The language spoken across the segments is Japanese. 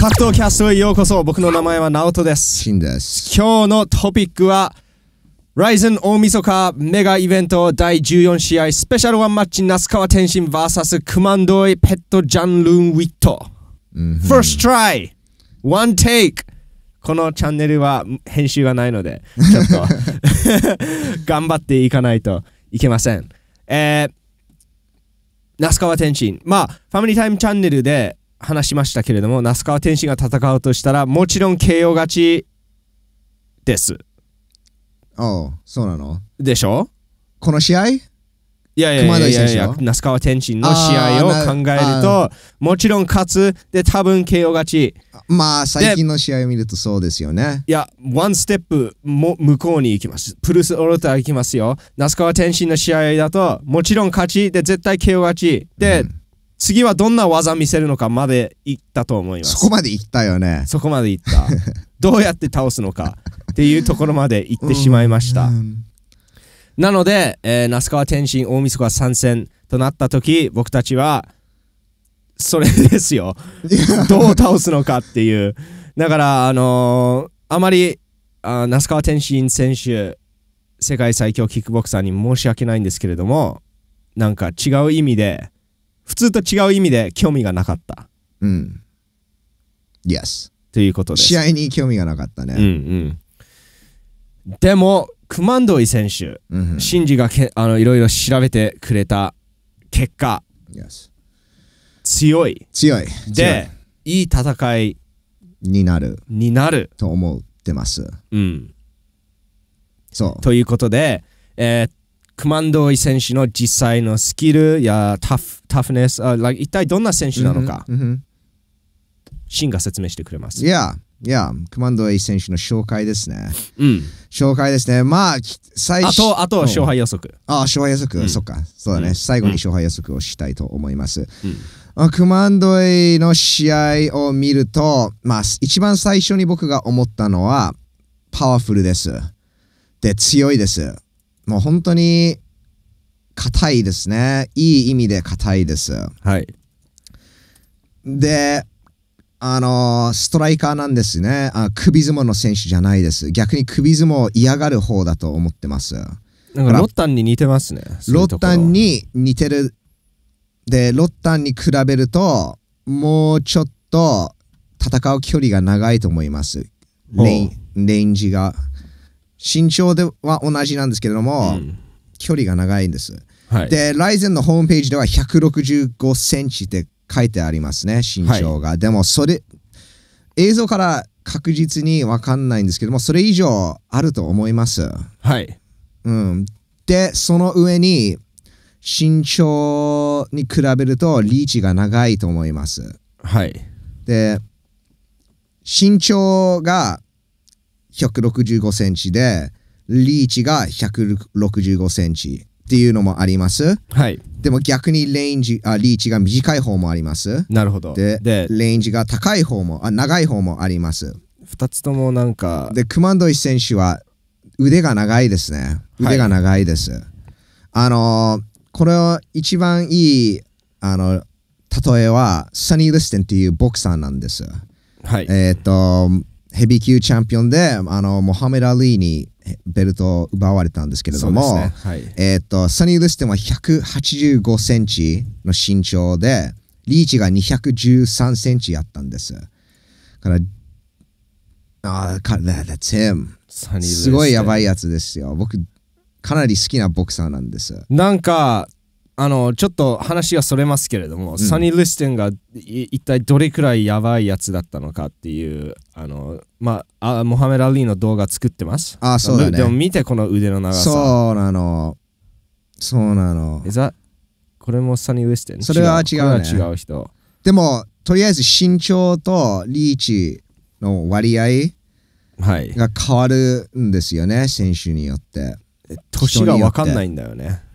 格闘キャストへようこそ僕の名前はナオトですシンです今日のトピックは Ryzen 大晦日メガイベント第14試合スペシャルワンマッチ那須川天心 VS クマンドイペットジャン・ルーン・ウィット、First try! One take! このチャンネルは編集がないのでちょっと 頑張っていかないといけませんえー、那須川天心まあファミリータイムチャンネルで話しましたけれども、那須川天心が戦うとしたら、もちろん KO 勝ちです。ああ、そうなのでしょこの試合いやいやいやいやいや、那須川天心の試合を考えると、もちろん勝つ、で、多分 KO 勝ち。まあ、最近の試合を見るとそうですよね。いや、ワンステップも向こうに行きます。プルスオトタ行きますよ。那須川天心の試合だと、もちろん勝ち、で、絶対 KO 勝ち。で、うん次はどんな技見せるのかまでいったと思います。そこまでいったよね。そこまでいった。どうやって倒すのかっていうところまでいってしまいました。なので、えー、那須川天心大晦日参戦となった時、僕たちは、それですよ。どう倒すのかっていう。だから、あのー、あまり、あ那須川天心選手、世界最強キックボクサーに申し訳ないんですけれども、なんか違う意味で、普通と違う意味で興味がなかった。うん。Yes。ということです。試合に興味がなかったね。うんうん。でも、クマンドイ選手、うんん、シンジがけあのいろいろ調べてくれた結果、yes. 強い。強い。で、いい戦いになる。になる。と思ってます。うん。そう。ということで、えー、っクマンドイ選手の実際のスキルやタフタフネス、uh, like, 一体どんな選手なのか、mm シンが説明してくれます。いや、いや、クマンドエイ選手の紹介ですね。うん。紹介ですね。まあ、最初。あと、あとは勝敗予測。ああ、勝敗予測、うん、そっか。そうだね、うん、最後に勝敗予測をしたいと思います。うん、クマンドエイの試合を見ると、まあ、一番最初に僕が思ったのは、パワフルです。で、強いです。もう本当に硬いですね。いい意味で硬いです。はい。で、あのー、ストライカーなんですねあ。首相撲の選手じゃないです。逆に首相撲を嫌がる方だと思ってます。なんかロッタンに似てますね。ううロッタンに似てる。で、ロッタンに比べると、もうちょっと戦う距離が長いと思います。レインレンジが。身長では同じなんですけれども、うん、距離が長いんです。はい、で、ライゼンのホームページでは165センチって書いてありますね、身長が。はい、でも、それ、映像から確実に分かんないんですけども、それ以上あると思います。はい。うん。で、その上に、身長に比べるとリーチが長いと思います。はい。で、身長が165センチで、リーチが165センチっていうのもあります。はい。でも逆にレインジあリーチが短い方もあります。なるほど。で、でレインジが高い方もあ長い方もあります。2つともなんか。で、クマンドイ選手は腕が長いですね。腕が長いです。はい、あのこれは一番いいあの例えはサニー・リステンっていうボクサーなんです。はい。えっ、ー、とヘビー級チャンピオンであのモハメラ・アリーにベルトを奪われたんですけれども、ねはい、えっとサニー・ルステンは185センチの身長でリーチが213センチやったんです。からああ、that's him。すごいやばいやつですよ。僕、かなり好きなボクサーなんです。なんか、あのちょっと話はそれますけれども、うん、サニー・リステンが一体どれくらいやばいやつだったのかっていうあの、まあ、あモハメラ・アリーの動画作ってますあそうだ、ね、でも見てこの腕の長さそうなのそうなのこれもサニー・リステンそれは違う、ね、違う人でもとりあえず身長とリーチの割合が変わるんですよね、はい、選手によって年が分かんないんだよね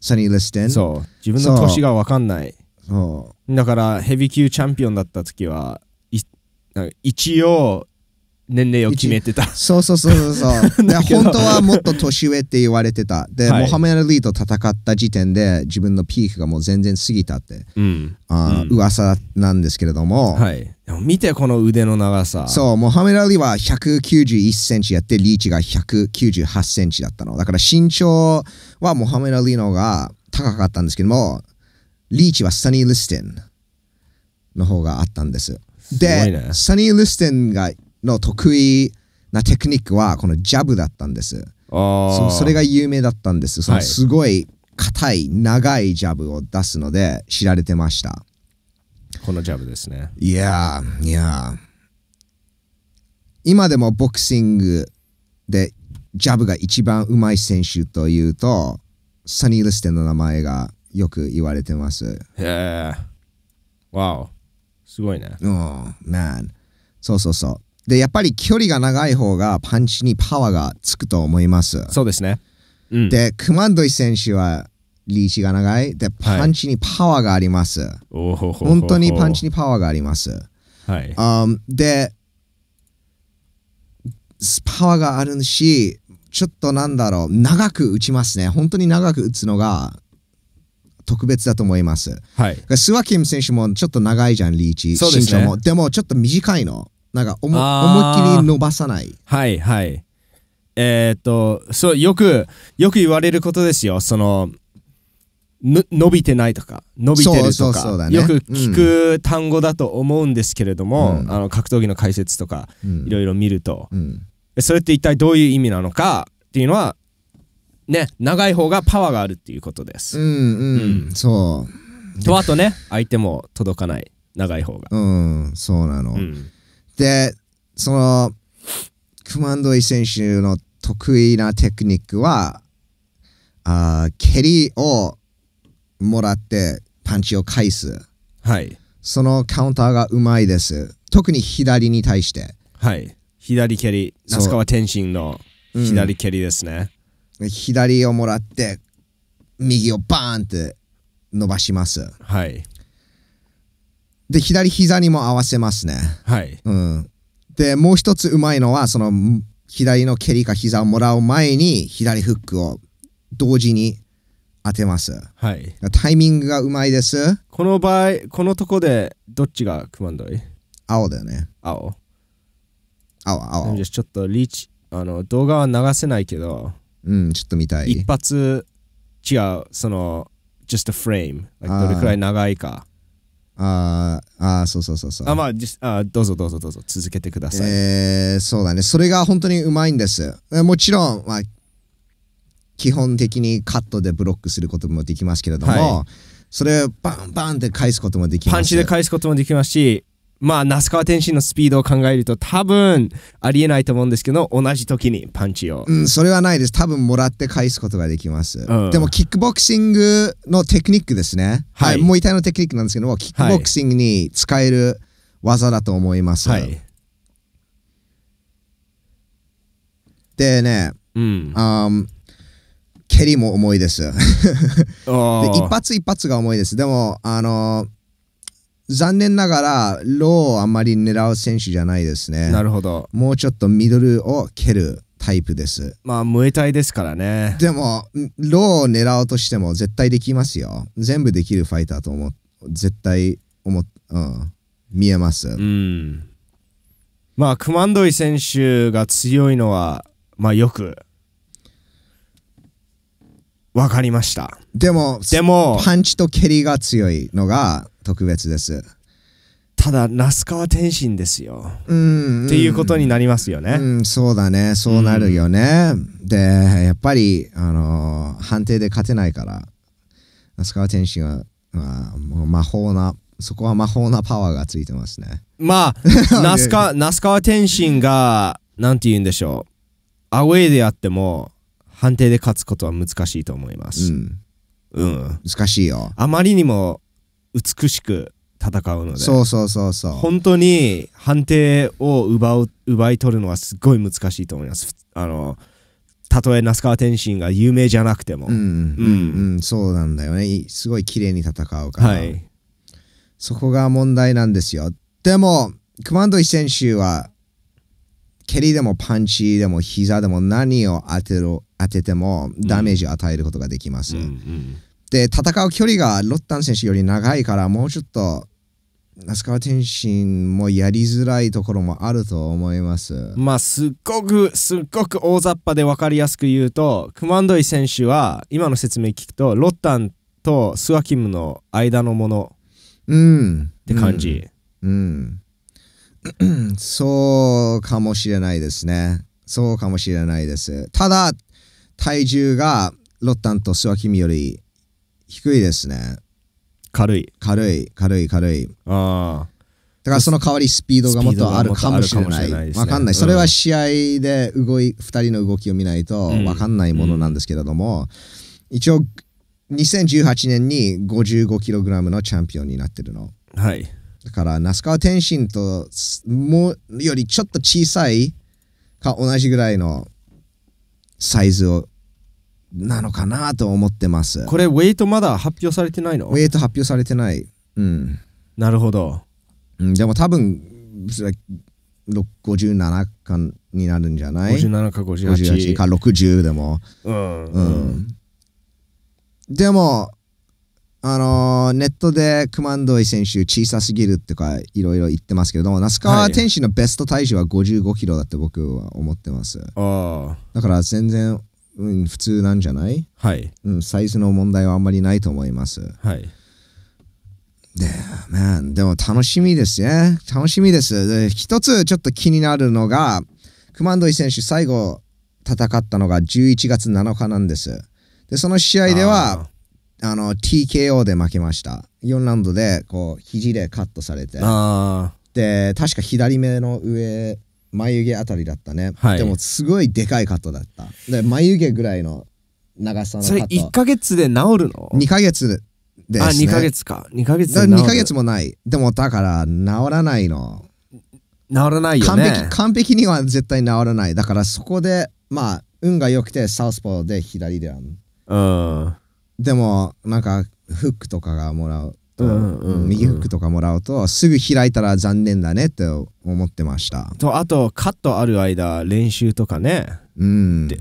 サニー・ n ス l i そう自分の年が分かんないだからヘビー級チャンピオンだった時は一応年齢を決めてた。そうそうそうそうそう。で、本当はもっと年上って言われてた。で、はい、モハメド・リーと戦った時点で、自分のピークがもう全然過ぎたって、うん、あ、うん、噂なんですけれども。はい。見て、この腕の長さ。そう、モハメド・リーは191センチやって、リーチが198センチだったの。だから身長はモハメド・リーの方が高かったんですけども、リーチはサニー・リスティンの方があったんです。で、ね、サニー・リスティンがの得意なテクニックはこのジャブだったんですそそれが有名だったんですそのすごい硬い長いジャブを出すので知られてましたこのジャブですねいやいや今でもボクシングでジャブが一番うまい選手というとサニー・リステンの名前がよく言われてますへえわおすごいねうん、マンそうそうそうで、やっぱり距離が長い方がパンチにパワーがつくと思います。そうですね。うん、で、クマンドイ選手はリーチが長い。で、パンチにパワーがあります。はい、本当にパンチにパワーがあります。はい。Um, で、パワーがあるし、ちょっとなんだろう、長く打ちますね。本当に長く打つのが特別だと思います。はい。スワキム選手もちょっと長いじゃん、リーチ。そうですね、身長も。でもちょっと短いの。なんか思思いっきり伸ばさない。はいはい。えー、っと、そう、よく、よく言われることですよ。その、伸びてないとか、伸びてるとか、ね、よく聞く単語だと思うんですけれども、うん、あの格闘技の解説とか、いろいろ見ると、うん、それって一体どういう意味なのかっていうのは、ね、長い方がパワーがあるっていうことです。うんうん、そう。とあとね、相手も届かない、長い方が。うん、そうなの。うんで、その、クマンドイ選手の得意なテクニックは、あ蹴りをもらってパンチを返す。はい。そのカウンターがうまいです。特に左に対して。はい。左蹴り。那須川天心の左蹴りですね、うん、左をもらって、右をバーンって伸ばします。はい。で、左膝にも合わせますね。はい。うん。で、もう一つうまいのは、その、左の蹴りか膝をもらう前に、左フックを同時に当てます。はい。タイミングがうまいです。この場合、このとこで、どっちがクマンドイ青だよね。青。青、青。じゃちょっとリーチ、あの、動画は流せないけど、うん、ちょっと見たい。一発、違う、その、just a frame、like、どれくらい長いか。ああ、そうそうそうそう。あ、まあ、あどうぞどうぞどうぞ、続けてください。えー、そうだね。それが本当にうまいんです。もちろん、まあ、基本的にカットでブロックすることもできますけれども、はい、それをバンバンて返すこともできます。パンチで返すこともできますし、まあ、那須川天心のスピードを考えると多分ありえないと思うんですけど、同じ時にパンチを。うん、それはないです。多分もらって返すことができます。うん、でも、キックボクシングのテクニックですね。はい。もう痛体のテクニックなんですけども、キックボクシングに使える技だと思います。はい。でね、うん。あ蹴りも重いです 一発一発が重いです。でも、あのー残念ながら、ローをあまり狙う選手じゃないですね。なるほど。もうちょっとミドルを蹴る。タイプですまあムえタイですからねでもローを狙おうとしても絶対できますよ全部できるファイターと思絶対思うん見えますうんまあクマンドイ選手が強いのはまあよく分かりましたでもでもパンチと蹴りが強いのが特別です。ただ那須川天心ですよ、うん、うん、っていうことになりますよね、うん、そうだねそうなるよね、うん、でやっぱり、あのー、判定で勝てないから那須川天心は、まあ、もう魔法なそこは魔法なパワーがついてますねまあ 那須川那須川天心が何て言うんでしょうアウェーであっても判定で勝つことは難しいと思います、うん、難しいよあまりにも美しく戦うのでそうそうそうそう本当に判定を奪う奪い取るのはすごい難しいと思いますあのたとえ那須川天心が有名じゃなくてもうんうん、うんうん、そうなんだよねすごい綺麗に戦うから、はい、そこが問題なんですよでもクマンドイ選手は蹴りでもパンチでも膝でも何を当てろ当ててもダメージを与えることができます、うんうんうんで、戦う距離がロッタン選手より長いから、もうちょっと、那須川天心もやりづらいところもあると思います。まあ、すっごく、すっごく大雑把で分かりやすく言うと、クマンドイ選手は、今の説明聞くと、ロッタンとスワキムの間のもの、うん、って感じ。うん、うん、そうかもしれないですね。そうかもしれないです。ただ、体重がロッタンとスワキムより低いですね。軽い。軽い、軽い、軽い。ああ。だからその代わりスピードがもっとあるかもしれない。わ、ね、かんない。それは試合で動い、2人の動きを見ないとわかんないものなんですけれども、うん、一応、2018年に 55kg のチャンピオンになってるの。はい。だから、那須川天心ともよりちょっと小さいか同じぐらいのサイズをなのかなと思ってますこれウェイトまだ発表されてないのウェイト発表されてないうんなるほど、うん、でも多分57かになるんじゃない57か58 58か60でもうん、うん、でもあのー、ネットでクマンドイ選手小さすぎるとかいろいろ言ってますけども那須川天心のベスト体重は55キロだって僕は思ってます、はい、だから全然うん、普通なんじゃないはい、うん、サイズの問題はあんまりないと思います。はい。で、まあ、でも楽しみですね。楽しみです。で、一つちょっと気になるのが、クマンドイ選手最後戦ったのが11月7日なんです。で、その試合では、あの、TKO で負けました。4ラウンドで、こう、肘でカットされて。で、確か左目の上眉毛あたりだったね、はい、でもすごいでかいカットだったで眉毛ぐらいの長さのカットそれ1か月で治るの ?2 か月です、ね、あ二2か月か2か月で治る2か月もないでもだから治らないの治らないよね完璧完璧には絶対治らないだからそこでまあ運が良くてサウスポーで左でやるうんでもなんかフックとかがもらうと、うんうん、右フックとかもらうとすぐ開いたら残念だねって思ってましたとあとカットある間練習とかねうん、で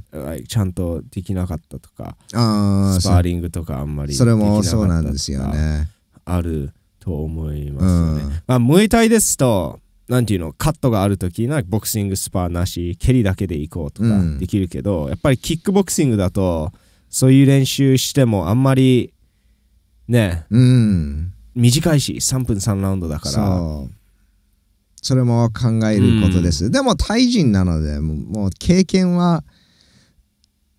ちゃんとできなかったとかあスパーリングとかあんまりそれもそうなんですよねあると思いますね、うん、まあ向いたいですとなんていうのカットがある時なボクシングスパーなし蹴りだけでいこうとかできるけど、うん、やっぱりキックボクシングだとそういう練習してもあんまりねうん短いし3分3ラウンドだからそうそれも考えることです、うん、でもタイ人なのでもう経験は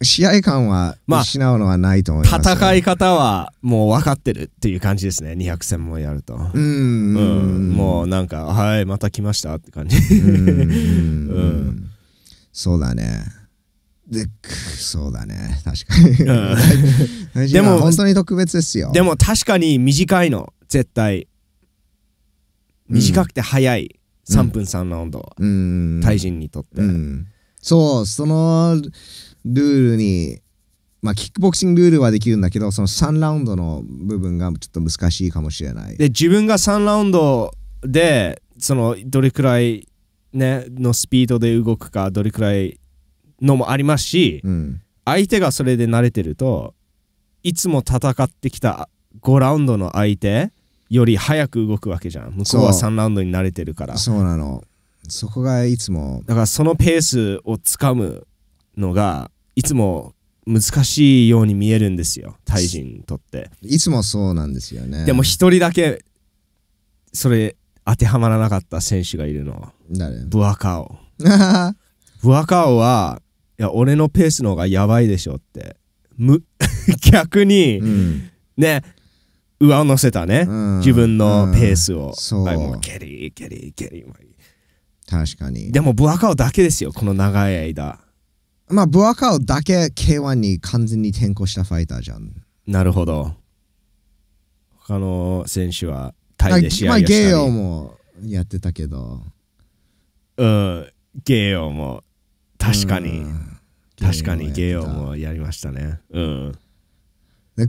試合感は失うのはないと思います、まあ、戦い方はもう分かってるっていう感じですね200戦もやるとうん、うん、もうなんかはいまた来ましたって感じうん、そうだねでそうだね確かに、でも本当に特別ですよでも確かに短いの絶対短くて早い、うん、3分3ラウンド、うん、タイ人にとって、うん、そうそのルールにまあキックボクシングルールはできるんだけどその3ラウンドの部分がちょっと難しいかもしれないで自分が3ラウンドでそのどれくらいねのスピードで動くかどれくらいのもありますし、うん、相手がそれで慣れてるといつも戦ってきた5ラウンドの相手より早く動くわけじゃん向こうは3ラウンドに慣れてるからそうなのそこがいつもだからそのペースをつかむのがいつも難しいように見えるんですよタイ人にとっていつもそうなんですよねでも1人だけそれ当てはまらなかった選手がいるの誰ブアカオ ブアカオはや俺のペースの方がやばいでしょってむ 逆に、うん、ね上乗せたね、うん、自分のペースを、うん、そう、もうケリーケリーケリー確かにでもブアカオだけですよこの長い間まあブアカオだけ K1 に完全に転向したファイターじゃんなるほど他の選手はタイで試合したり、まあ、ゲイオもやってたけどうんゲイオも確かに、うん確かにゲオもやりましたねうん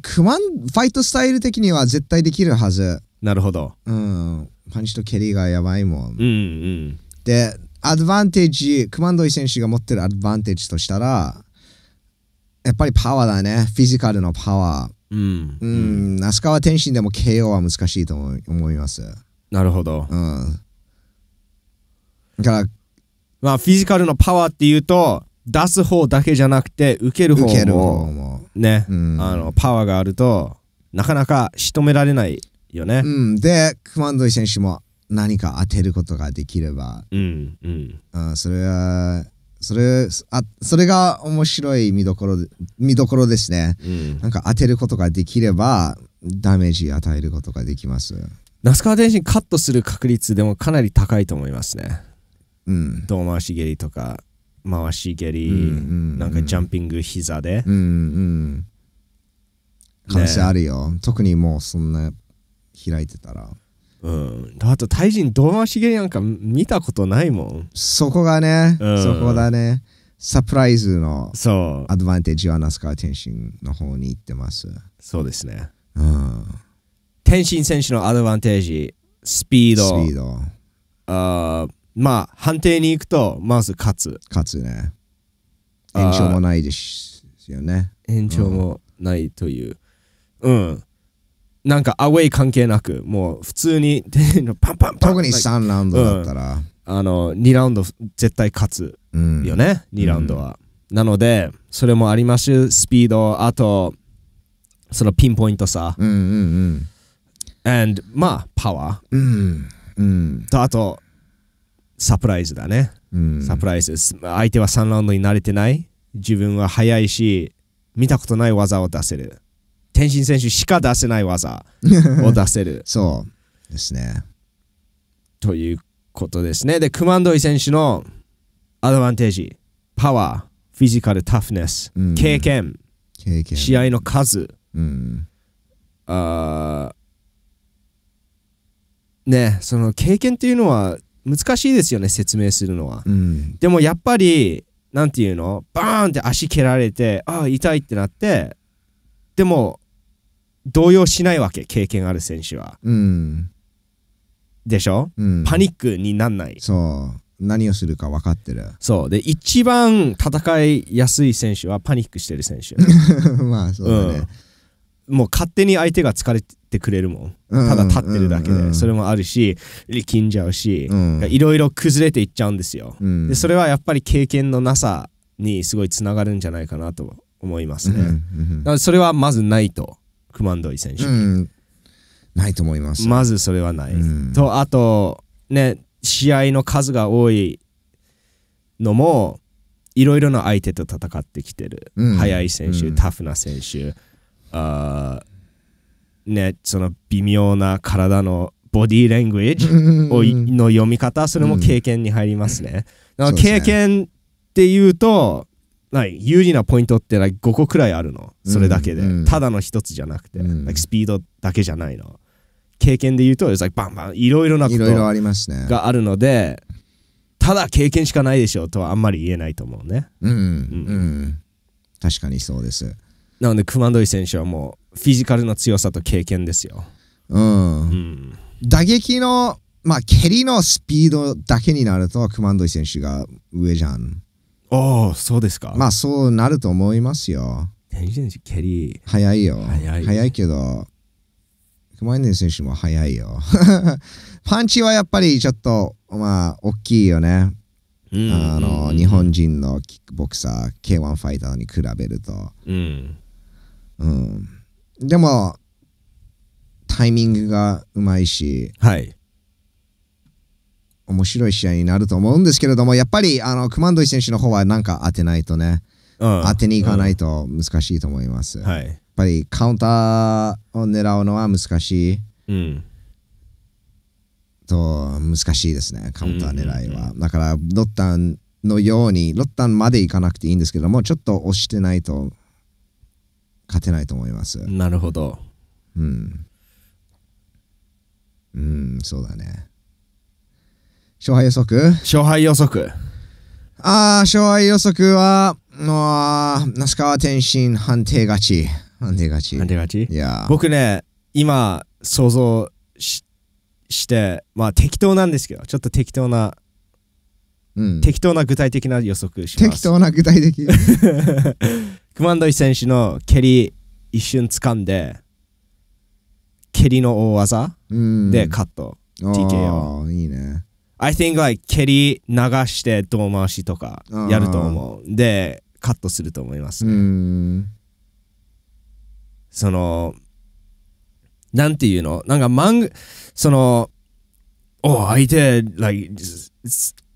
クマンファイトスタイル的には絶対できるはずなるほどうんパンチと蹴りがやばいもんうんうんでアドバンテージクマンドイ選手が持ってるアドバンテージとしたらやっぱりパワーだねフィジカルのパワーうん、うん、那須川天心でも KO は難しいと思いますなるほどうんだからまあフィジカルのパワーっていうと出す方だけじゃなくて受ける方る方もね、うんあのパワーがあるとなかなか仕留められないよねうん、で、クマンドイ選手も何か当てることができれば、うんうんそれは、それあそれが面白い見どころで見どころですね。うんなんか当てることができれば、ダメージ与えることができます。那須川天心カットする確率でもかなり高いと思いますねうん。遠回し蹴りとか回し蹴り、うんうん、なんかジャンピング膝で、うんうん性あるよ、ね、特にもうそんな開いてたらうんあとタイ人胴回し蹴りなんか見たことないもんそこがね、うん、そこだねサプライズのアドバンテージはナスカー天心の方に行ってますそうですね、うん、天心選手のアドバンテージスピードスピードあーまあ、判定に行くと、まず勝つ。勝つね。延長もないですよね。延長もないという。うん、なんかアウェイ関係なく、もう普通にパンパンパン特に3ラウンドだったら、うん、あの2ラウンド絶対勝つよね、うん、2ラウンドは。うん、なので、それもありますし、スピード、あと、そのピンポイントさ。うんうんうん。and まあ、パワー。うん。うん、と、あと、サプライズだね、うん、サプライズ相手は3ラウンドに慣れてない自分は速いし見たことない技を出せる天心選手しか出せない技 を出せるそうですねということですねでクマンドイ選手のアドバンテージパワーフィジカルタフネス、うん、経験試合の数、うん、あねその経験っていうのは難しいですよね説明するのは、うん、でもやっぱり何ていうのバーンって足蹴られてああ痛いってなってでも動揺しないわけ経験ある選手は、うん、でしょ、うん、パニックになんないそう何をするか分かってるそうで一番戦いやすい選手はパニックしてる選手 まあそうだね、うんもう勝手に相手が疲れてくれるもんただ立ってるだけでそれもあるし力んじゃうしいろいろ崩れていっちゃうんですよでそれはやっぱり経験のなさにすごいつながるんじゃないかなと思いますねだからそれはまずないとクマンドイ選手にないと思いますまずそれはないとあとね試合の数が多いのもいろいろな相手と戦ってきてる、速い選手、タフな選手あねその微妙な体のボディーレングエッジの読み方それも経験に入りますね。うん、経験っていうと有利なポイントって5個くらいあるのそれだけで、うん、ただの1つじゃなくて、うん、スピードだけじゃないの経験で言うと、like、バンバンいろいろなことがあるのでただ経験しかないでしょうとはあんまり言えないと思うね。うん、確かにそうです。なので熊取選手はもうフィジカルの強さと経験ですよ。うん、うん、打撃の、まあ、蹴りのスピードだけになると熊取選手が上じゃん。おお、そうですか。まあそうなると思いますよ。天選手、蹴り。早いよ。早い早いけど、熊谷選手も早いよ。パンチはやっぱりちょっと、まあ、大きいよね。あの、日本人のキックボクサー、K1 ファイターに比べると。うんうん、でもタイミングがうまいし、はい、面白い試合になると思うんですけれどもやっぱりあのクマンドイ選手の方はなんか当てないとね、うん、当てにいかないと難しいと思います、うんはい、やっぱりカウンターを狙うのは難しい、うん、と難しいですねカウンター狙いは、だからロッタンのようにロッタンまでいかなくていいんですけどもちょっと押してないと勝てないと思いますなるほどうんうんそうだね勝敗予測勝敗予測ああ勝敗予測はあ那須川天心判定勝ち判定勝ち判定勝ちいや僕ね今想像ししてまあ適当なんですけどちょっと適当なうん、適当な具体的な予測します適当な具体的 クマンドイ選手の蹴り一瞬掴んで、蹴りの大技でカット、TKO。いいね。I think like 蹴り流して胴回しとかやると思う。で、カットすると思いますね。その、なんていうのなんか漫画、その、お相手、like、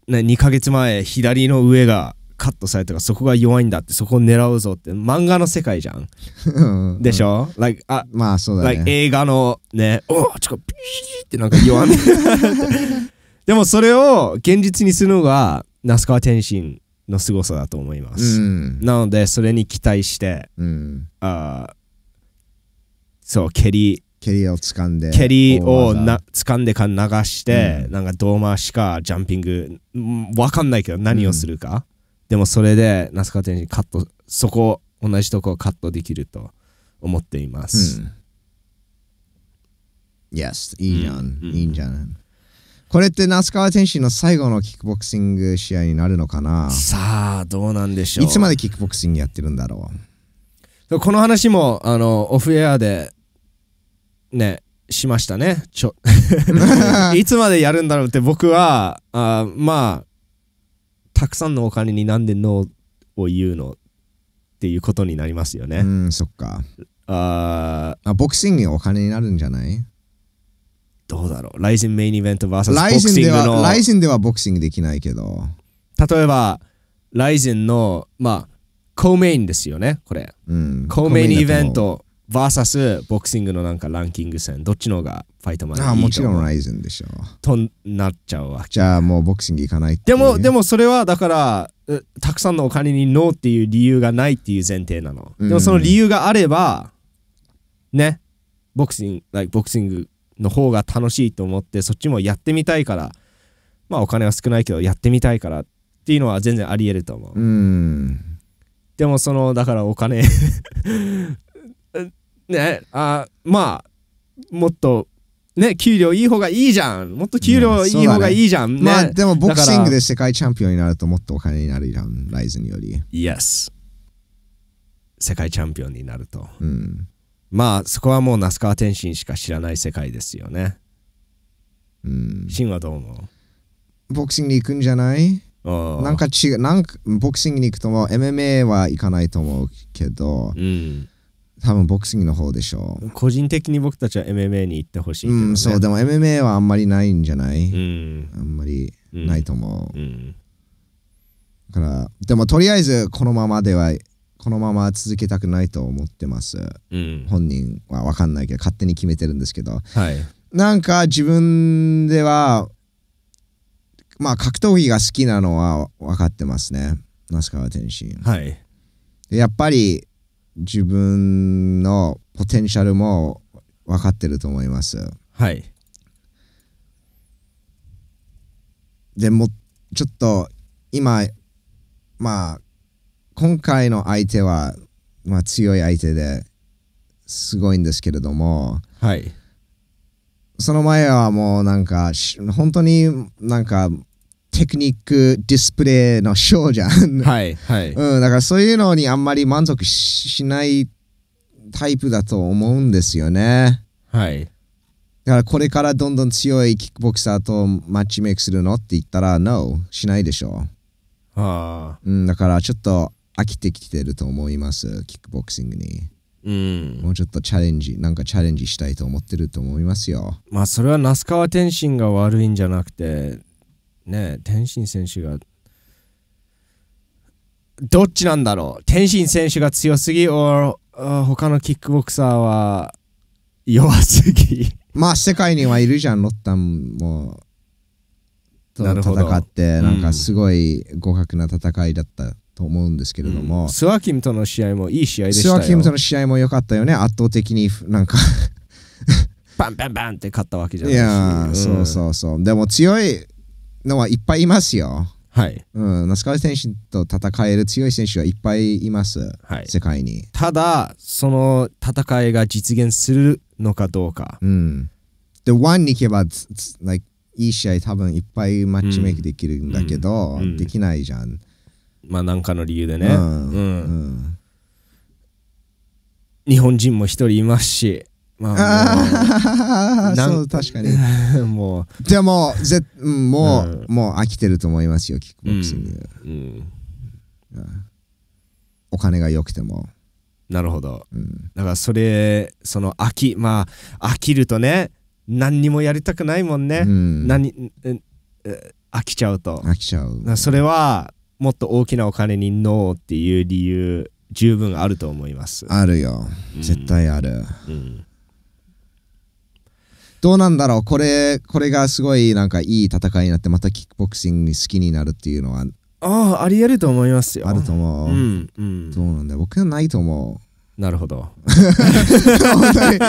2ヶ月前、左の上がカットされたからそこが弱いんだってそこを狙うぞって漫画の世界じゃんでしょ、うん、like, あまあそうだね、like、映画のねおちょっとピーってなんか弱め でもそれを現実にするのが那須川天心の凄さだと思います、うん、なのでそれに期待して、うん、あそう蹴り蹴りを掴んで蹴りをな掴んでか流して、うん、なんかマーしかジャンピング分かんないけど何をするか、でもそれで那須川天心カットそこ同じとこをカットできると思っています、うん、Yes いいじゃん、うん、いいんじゃない、うん、これって那須川天心の最後のキックボクシング試合になるのかなさあどうなんでしょういつまでキックボクシングやってるんだろうこの話もあのオフエアでねしましたねちょ いつまでやるんだろうって僕はあまあたくさんのお金になんでノーを言うのっていうことになりますよね。うん、そっか。ああ、ボクシングお金になるんじゃないどうだろう。ライジンメインイベント VS ボクシングライジンではボクシングできないけど。例えば、ライジンの、まあ、コメインですよね、これ。うん、コメインイベントバーサスボクシングのなんかランキング戦、どっちの方がファイトマンいいとああ、もちろんライズンでしょとなっちゃうわけ。じゃあもうボクシング行かないってでも、でもそれはだから、たくさんのお金にノーっていう理由がないっていう前提なの。でもその理由があれば、ね、ボクシング、like ボクシングの方が楽しいと思って、そっちもやってみたいから、まあお金は少ないけど、やってみたいからっていうのは全然あり得ると思う。うん。でもそのだからお金ねあまあもっとね給料いい方がいいじゃんもっと給料いい方がいいじゃん、ね、まあでもボクシングで世界チャンピオンになるともっとお金になるじゃんライズにより Yes 世界チャンピオンになると、うん、まあそこはもう那須川天心しか知らない世界ですよねうんシンはどう思うボクシングに行くんじゃないなんか違うなんかボクシングに行くとも MMA は行かないと思うけど、うん、多分ボクシングの方でしょう個人的に僕たちは MMA に行ってほしい、ね、うんそうでも MMA はあんまりないんじゃない、うん、あんまりないと思う、うん、だからでもとりあえずこのままではこのまま続けたくないと思ってます、うん、本人は分かんないけど勝手に決めてるんですけど、はい、なんか自分ではまあ格闘技が好きなのは分かってますね那須川天心はいやっぱり自分のポテンシャルも分かってると思います。はい。でもちょっと今まあ今回の相手は、まあ、強い相手ですごいんですけれども、はい、その前はもうなんか本当になんかテクニックディスプレイのショーじゃん。はい、はい、うん。だからそういうのにあんまり満足しないタイプだと思うんですよね。はい。だからこれからどんどん強いキックボクサーとマッチメイクするのって言ったら、No、しないでしょう。ああ。うん、だからちょっと飽きてきてると思います、キックボクシングに。うん、もうちょっとチャレンジなんかチャレンジしたいと思ってると思いますよまあそれは那須川天心が悪いんじゃなくてね天心選手がどっちなんだろう天心選手が強すぎ他のキックボクサーは弱すぎ まあ世界にはいるじゃんロッタンもと戦ってなんかすごい互角な戦いだったと思うんですけれども、うん、スワキムとの試合もいい試合でしたスワキムとの試合も良かったよね圧倒的になんかバンバンバンって勝ったわけじゃないしいや、うん、そうそうそうでも強いのはいっぱいいますよ。はい。うん、那須川選手と戦える強い選手はいっぱいいます。はい。世界に。ただ、その戦いが実現するのかどうか。うん。で、ンに行けば、like、いい試合多分いっぱいマッチメイクできるんだけど、うんできないじゃん。まあ、なんかの理由でね。うん。うん、日本人も一人いますし。ああそう確かに もうじゃあもうぜ、もう、うん、もう飽きてると思いますよキックボクシング、うん、うん、お金が良くてもなるほど、だからそれその飽きまあ飽きるとね何にもやりたくないもんね、何飽きちゃうと飽きちゃうそれはもっと大きなお金にノーっていう理由十分あると思いますあるよ絶対ある、うんどうなんだろうこれ、これがすごいなんかいい戦いになって、またキックボクシング好きになるっていうのは。ああ、ありえると思いますよ。あると思う。うん、うん。そうなんだ。僕はないと思う。なるほど。本当に、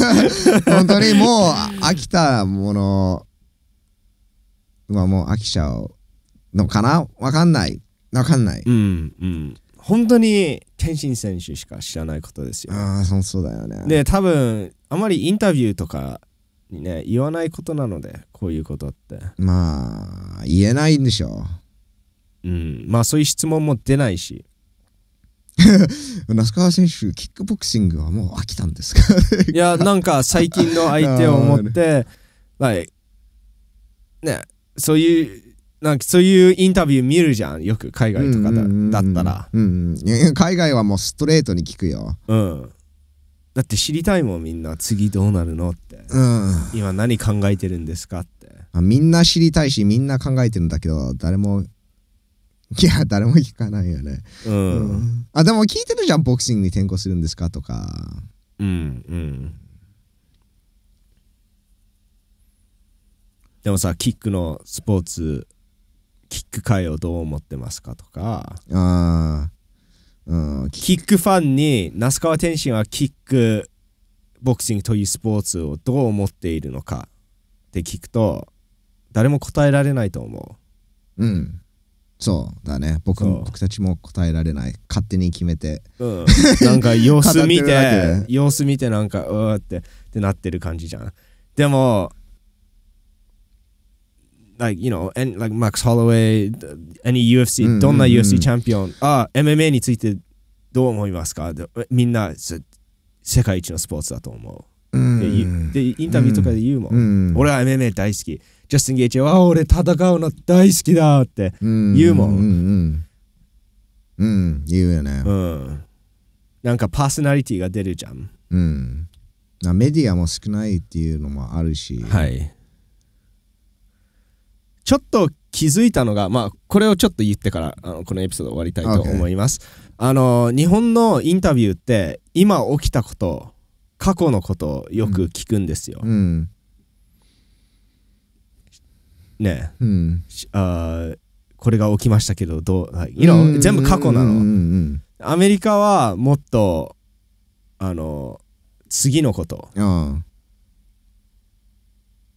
本当にもう飽きたもの、まあもう飽きちゃうのかなわかんない。わかんない。うん、うん。本当に天心選手しか知らないことですよ。ああ、そうだよね。で、多分、あまりインタビューとかにね言わないことなのでこういうことってまあ言えないんでしょうんまあそういう質問も出ないし 那須川選手キックボクシングはもう飽きたんですか いやなんか最近の相手を思ってはい ねそういうなんかそういうインタビュー見るじゃんよく海外とかだ,、ったら、うんうん、海外はもうストレートに聞くようんだって知りたいもんみんな次どうなるのってうん今何考えてるんですかってあみんな知りたいしみんな考えてるんだけど誰もいや 誰も聞かないよねうんうんあでも聞いてるじゃんボクシングに転向するんですかとかうんうんでもさキックのスポーツキック界をどう思ってますかとかああうん、キックファンに那須川天心はキックボクシングというスポーツをどう思っているのかって聞くと誰も答えられないと思ううんそうだね僕僕たちも答えられない勝手に決めて、うん、なんか様子見て 様子見てなんかうーってってなってる感じじゃんでも like you know and like Max Holloway any UFC、うんうんうどんな UFC チャンピオンあ MMA についてどう思いますかみんな世界一のスポーツだと思う、うん、でインタビューとかで言うもん、うん、俺は MMA 大好きジャスティン・ゲイチは俺戦うの大好きだって言うもんうんうん、言うよねうんなんかパーソナリティが出るじゃんうんメディアも少ないっていうのもあるしはいちょっと気づいたのが、まあ、これをちょっと言ってからあのこのエピソード終わりたいと思います。あの日本のインタビューって今起きたこと過去のことをよく聞くんですよ。うん、ねえ、うん、あこれが起きましたけどどう、はいうん、全部過去なの。アメリカはもっとあの次のこと。うん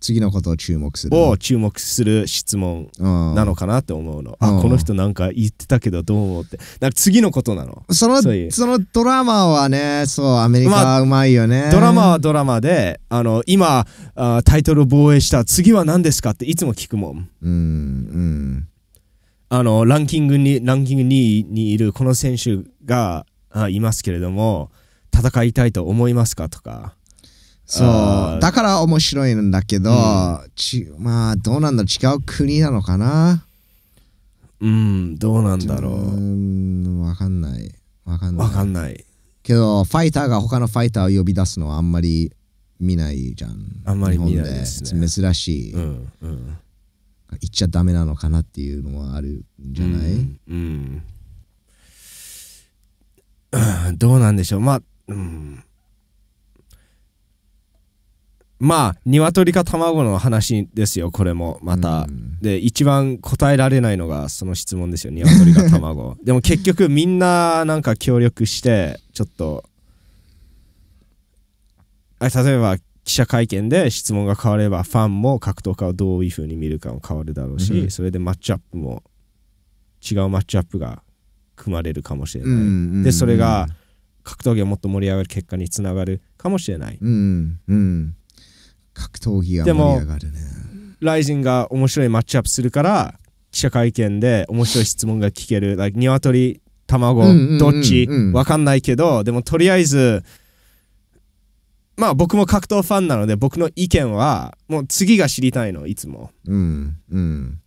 次のことを注目するを注目する質問なのかなって思うの、あこの人なんか言ってたけどどう思ってなんか次のことなのそのそのドラマはねそうアメリカはうまいよね、まあ、ドラマはドラマであの今あタイトル防衛した次は何ですかっていつも聞くもんうんうんあのランキングにランキング2位にいるこの選手があいますけれども戦いたいと思いますかとかそうだから面白いんだけど、うん、まあどうなんだ違う国なのかなうんどうなんだろうわ分かんない分かんないわかんないけどファイターが他のファイターを呼び出すのはあんまり見ないじゃんあんまり見ないです、ね、珍しい、うんうん、言っちゃダメなのかなっていうのはあるんじゃない、うんうん、どうなんでしょうまあ、うんまあ鶏か卵の話ですよこれもまた、で一番答えられないのがその質問ですよ鶏か卵 でも結局みんななんか協力してちょっとあ例えば記者会見で質問が変わればファンも格闘家をどういうふうに見るかも変わるだろうし、うん、それでマッチアップも違うマッチアップが組まれるかもしれない、うんうんうん、でそれが格闘技をもっと盛り上がる結果につながるかもしれない、うんうん、格闘技盛り上がるねライジンが面白いマッチアップするから記者会見で面白い質問が聞ける like 鶏卵どっちわかんないけどでもとりあえずまあ僕も格闘ファンなので僕の意見はもう次が知りたいのいつもうんうん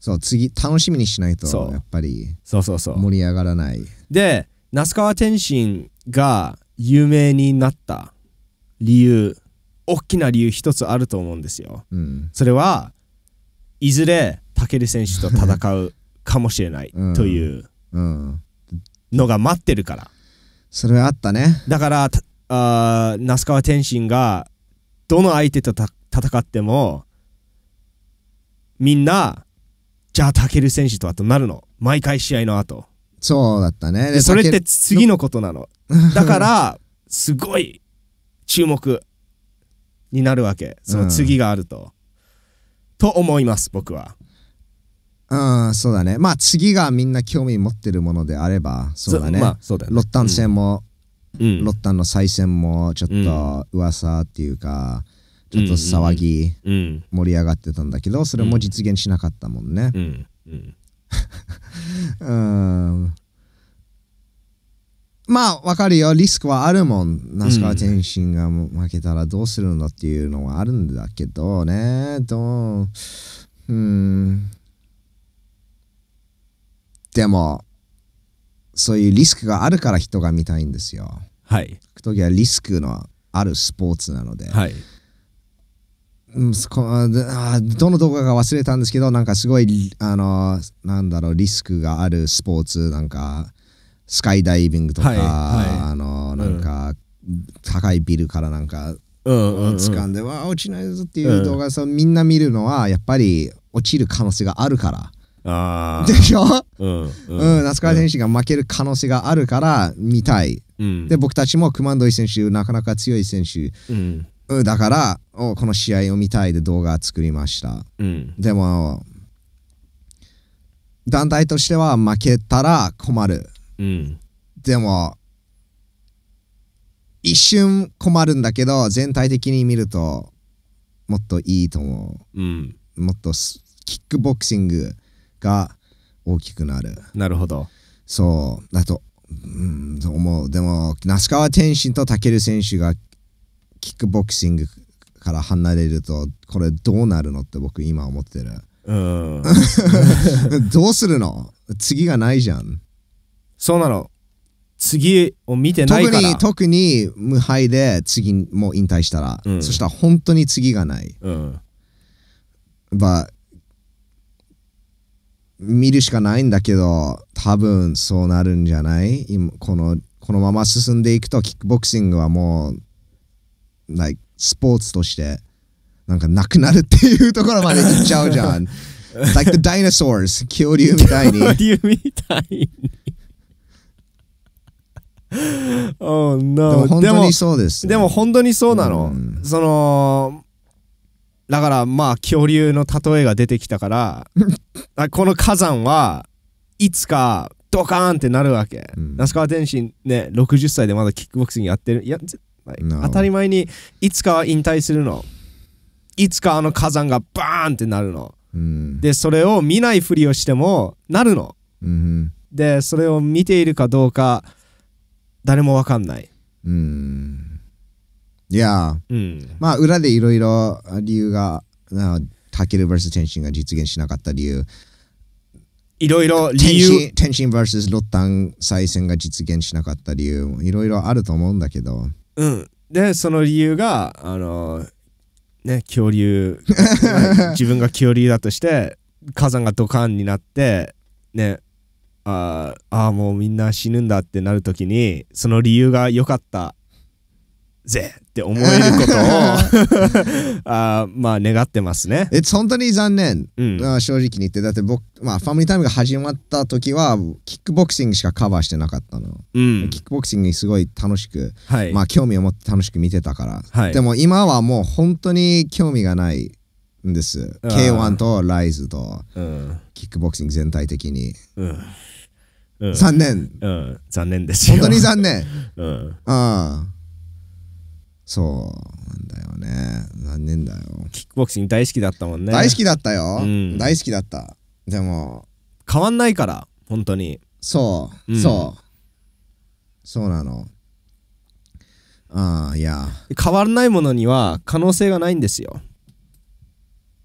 そう次楽しみにしないとやっぱりそうそうそう盛り上がらないで那須川天心が有名になった理由大きな理由一つあると思うんですよ、うん、それはいずれ武選手と戦うかもしれないというのが待ってるから、それはあったねだからあ那須川天心がどの相手と戦ってもみんなじゃあ武選手とはとなるの毎回試合の後そうだったねそれって次のことなのだからすごい注目になるわけその次があると、うん、と思います僕はうんそうだねまあ次がみんな興味持ってるものであればそうだね,、まあ、そうだねロッタン戦も、うん、ロッタンの再戦もちょっと噂っていうか、ちょっと騒ぎ、盛り上がってたんだけどそれも実現しなかったもんねうん、うん、まあ、わかるよ。リスクはあるもん。那須川天心が負けたらどうするんだっていうのはあるんだけどね。どううん。でも、そういうリスクがあるから人が見たいんですよ。はい。行く時はリスクのあるスポーツなので。はい。うん、どの動画か忘れたんですけど、なんかすごい、あの、なんだろう、リスクがあるスポーツ、なんか、スカイダイビングとか、はいはい、あのなんか、うん、高いビルからなんか、うんうんうん、掴んでわ落ちないぞっていう動画さ、うん、みんな見るのはやっぱり落ちる可能性があるから。あでしょ、うんうん、那須川選手が負ける可能性があるから見たい、うん、で僕たちも熊土選手なかなか強い選手、うんだからこの試合を見たいで動画作りました、うん、でも団体としては負けたら困るうん、でも一瞬困るんだけど全体的に見るともっといいと思う、うん、もっとキックボクシングが大きくなるなるほどそうだと、うん、と思うでも那須川天心と武選手がキックボクシングから離れるとこれどうなるのって僕今思ってるうん どうするの次がないじゃんそうなの。次を見てないから特に特に無敗で次も引退したら、うん、そしたら本当に次がない、うん、見るしかないんだけど多分そうなるんじゃない今このこのまま進んでいくとキックボクシングはもう、ないスポーツとしてなんかなくなるっていうところまでいっちゃうじゃん like the dinosaurs 恐竜みたいに恐竜みたいにでも本当にそうです、ね、でも本当にそうなの、うん、そのだからまあ恐竜の例えが出てきたから この火山はいつかドカーンってなるわけ、うん、那須川天心ね60歳でまだキックボクシングやってるいや、no. 当たり前にいつかは引退するのいつかあの火山がバーンってなるの、うん、でそれを見ないふりをしてもなるの、うん、でそれを見ているかどうか誰もわかんない。うん。いや、うん、まあ裏でいろいろ理由が、タケル vs 天心が実現しなかった理由。いろいろ理由。天心 vs ロッタン再戦が実現しなかった理由、いろいろあると思うんだけど。うん。で、その理由が、あの、ね、恐竜、自分が恐竜だとして、火山がドカンになって、ね、ああもうみんな死ぬんだってなる時にその理由が良かったぜって思えることを あまあ願ってますね。え本当に残念、うん、正直に言ってだって僕、まあ、ファミリータイムが始まった時はキックボクシングしかカバーしてなかったの、うん、キックボクシングにすごい楽しく、はい、まあ興味を持って楽しく見てたから、はい、でも今はもう本当に興味がないんです K1 とライズと、キックボクシング全体的に、うん残念、うん、残念ですよ本当に残念、うん、そうなんだよね残念だよキックボクシング大好きだったもんね大好きだったよ、大好きだったでも変わんないから本当にそう、そうそうなのああいや変わらないものには可能性がないんですよ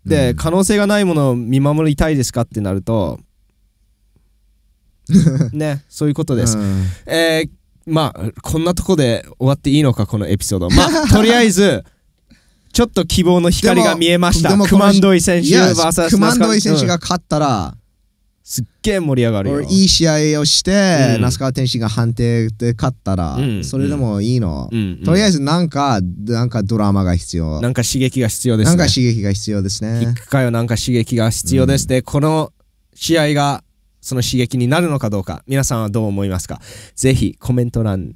で、うん、可能性がないものを見守りたいですかってなると ねそういうことです、うん、えー、まあこんなとこで終わっていいのかこのエピソードまあ とりあえずちょっと希望の光が見えましたクマンドイ選手 VS クマンドイ選手が勝ったら、すっげえ盛り上がるよいい試合をして、うん、那須川天心が判定で勝ったら、うん、それでもいいの、うん、とりあえずなんかなんかドラマが必要なんか刺激が必要ですねなんか刺激が必要ですね一回はなんか刺激が必要ですで、この試合がその刺激になるのかどうか皆さんはどう思いますかぜひコメント欄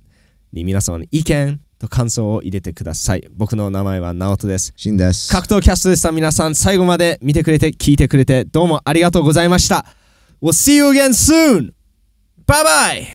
に皆様の意見と感想を入れてください。僕の名前は直人です。シンです。格闘キャストでした皆さん、最後まで見てくれて、聞いてくれて、どうもありがとうございました。We'll see you again soon. Bye bye.